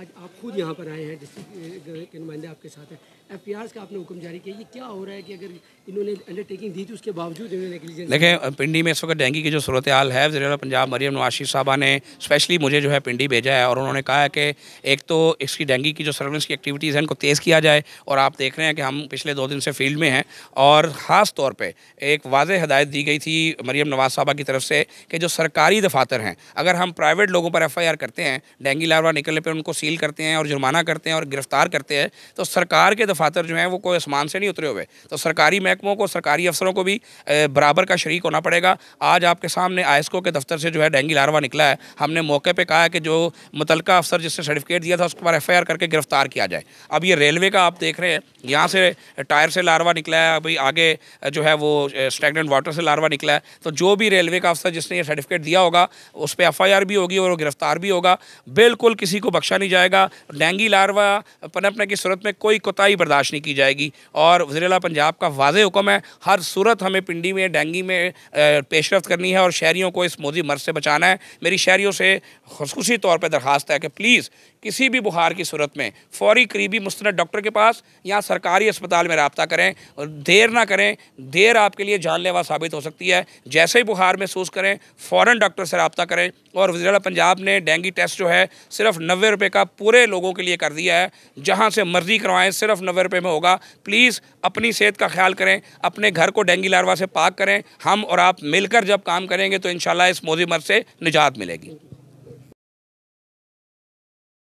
आज आप खुद यहाँ पर आए हैं डिस्ट्रिक्ट के नुमाइंदे आपके साथ हैं एफ पी का आपने हुक्म जारी किया ये क्या हो रहा है कि अगर इन्होंने अंडरटेकिंग दी थी उसके बावजूद इन्होंने देखें पिंडी में इस वक्त डेंगू की जो सूरत हाल है वजी पंजाब मरियम नवाशी साहबा ने स्पेशली मुझे जो है पिंडी भेजा है और उन्होंने कहा है कि एक तो इसकी डेंगू की जो सर्वेलेंस की एक्टिविटीज़ हैं इनको तेज़ किया जाए और आप देख रहे हैं कि हम पिछले दो दिन से फील्ड में हैं और ख़ास तौर पर एक वाज हदायत दी गई थी मरीम नवाज साहबा की तरफ से कि जो सरकारी दफातर हैं अगर हम प्राइवेट लोगों पर एफ करते हैं डेंगी लारवा निकलने पर उनको सी सील करते हैं और जुर्माना करते हैं और गिरफ्तार करते हैं तो सरकार के दफातर जो हैं वो कोई आसमान से नहीं उतरे हुए तो सरकारी महकमों को सरकारी अफसरों को भी बराबर का शरीक होना पड़ेगा आज आपके सामने आयस्को के दफ्तर से जो है डेंगी लारवा निकला है हमने मौके पर कहा कि जो मुतल अफसर जिसने सर्टिफिकेट दिया था उसके बाद एफ करके गिरफ्तार किया जाए अब ये रेलवे का आप देख रहे हैं यहाँ से टायर से लारवा निकला है अभी आगे जो है वो स्टेगनेंट वाटर से लारवा निकला है तो जो भी रेलवे का अफसर जिसने ये सर्टिफिकेट दिया होगा उस पर एफ भी होगी और गिरफ्तार भी होगा बिल्कुल किसी को बख्शा नहीं जाए जाएगा डेंगी लारवा पनपने की सूरत में कोई कोताही बर्दाश्त नहीं की जाएगी और अला पंजाब का वाज हुक्म है हर सूरत हमें पिंडी में डेंगी में पेशरफ करनी है और शहरीों को इस मोदी मर्ज से बचाना है मेरी शहरीों से खसूसी तौर पर दरखास्त है कि प्लीज़ किसी भी बुखार की सूरत में फौरी करीबी मुस्ंद डॉक्टर के पास या सरकारी अस्पताल में रबता करें और देर ना करें देर आपके लिए जानलेवा साबित हो सकती है जैसे ही बुखार महसूस करें फ़ौर डॉक्टर से रबता करें और वजी पंजाब ने डेंगी टेस्ट जो है सिर्फ नब्बे रुपये का का पूरे लोगों के लिए कर दिया है जहाँ से मर्जी करवाएं सिर्फ नब्बे रुपये में होगा प्लीज़ अपनी सेहत का ख्याल करें अपने घर को डेंगी लारवा से पाक करें हम और आप मिलकर जब काम करेंगे तो इन इस मोजी मर से निजात मिलेगी